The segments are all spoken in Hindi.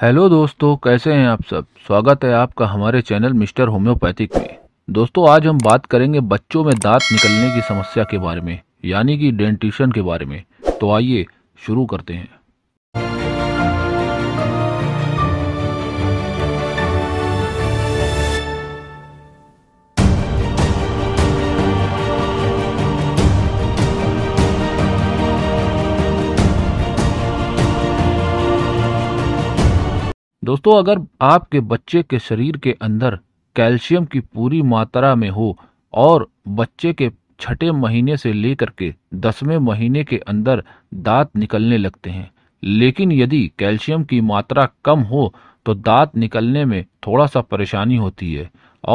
हेलो दोस्तों कैसे हैं आप सब स्वागत है आपका हमारे चैनल मिस्टर होम्योपैथिक में दोस्तों आज हम बात करेंगे बच्चों में दांत निकलने की समस्या के बारे में यानी कि डेंटिशन के बारे में तो आइए शुरू करते हैं दोस्तों अगर आपके बच्चे के शरीर के अंदर कैल्शियम की पूरी मात्रा में हो और बच्चे के छठे महीने से लेकर के दसवें महीने के अंदर दांत निकलने लगते हैं लेकिन यदि कैल्शियम की मात्रा कम हो तो दांत निकलने में थोड़ा सा परेशानी होती है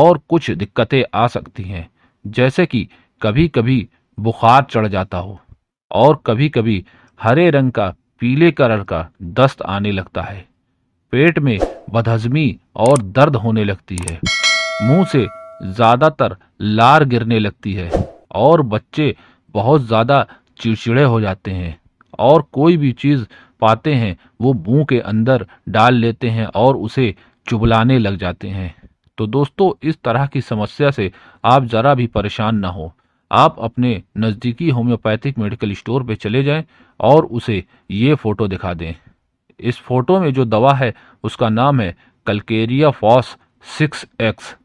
और कुछ दिक्कतें आ सकती हैं जैसे कि कभी कभी बुखार चढ़ जाता हो और कभी कभी हरे रंग का पीले कलर का दस्त आने लगता है पेट में बदहजमी और दर्द होने लगती है मुंह से ज्यादातर लार गिरने लगती है और बच्चे बहुत ज्यादा चिड़चिड़े हो जाते हैं और कोई भी चीज पाते हैं वो मुंह के अंदर डाल लेते हैं और उसे चुबलाने लग जाते हैं तो दोस्तों इस तरह की समस्या से आप जरा भी परेशान ना हो आप अपने नज़दीकी होम्योपैथिक मेडिकल स्टोर पर चले जाएं और उसे ये फ़ोटो दिखा दें इस फोटो में जो दवा है उसका नाम है कलकेरिया फॉस सिक्स एक्स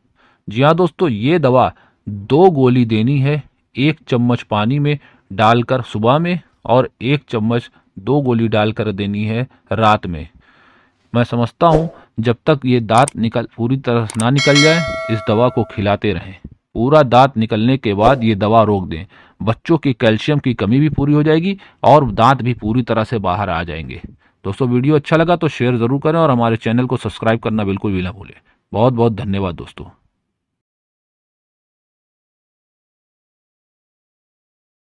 जी हाँ दोस्तों ये दवा दो गोली देनी है एक चम्मच पानी में डालकर सुबह में और एक चम्मच दो गोली डालकर देनी है रात में मैं समझता हूँ जब तक ये दांत निकल पूरी तरह ना निकल जाए इस दवा को खिलाते रहें पूरा दांत निकलने के बाद ये दवा रोक दें बच्चों की कैल्शियम की कमी भी पूरी हो जाएगी और दांत भी पूरी तरह से बाहर आ जाएंगे दोस्तों वीडियो अच्छा लगा तो शेयर ज़रूर करें और हमारे चैनल को सब्सक्राइब करना बिल्कुल भी ना भूलें बहुत बहुत धन्यवाद दोस्तों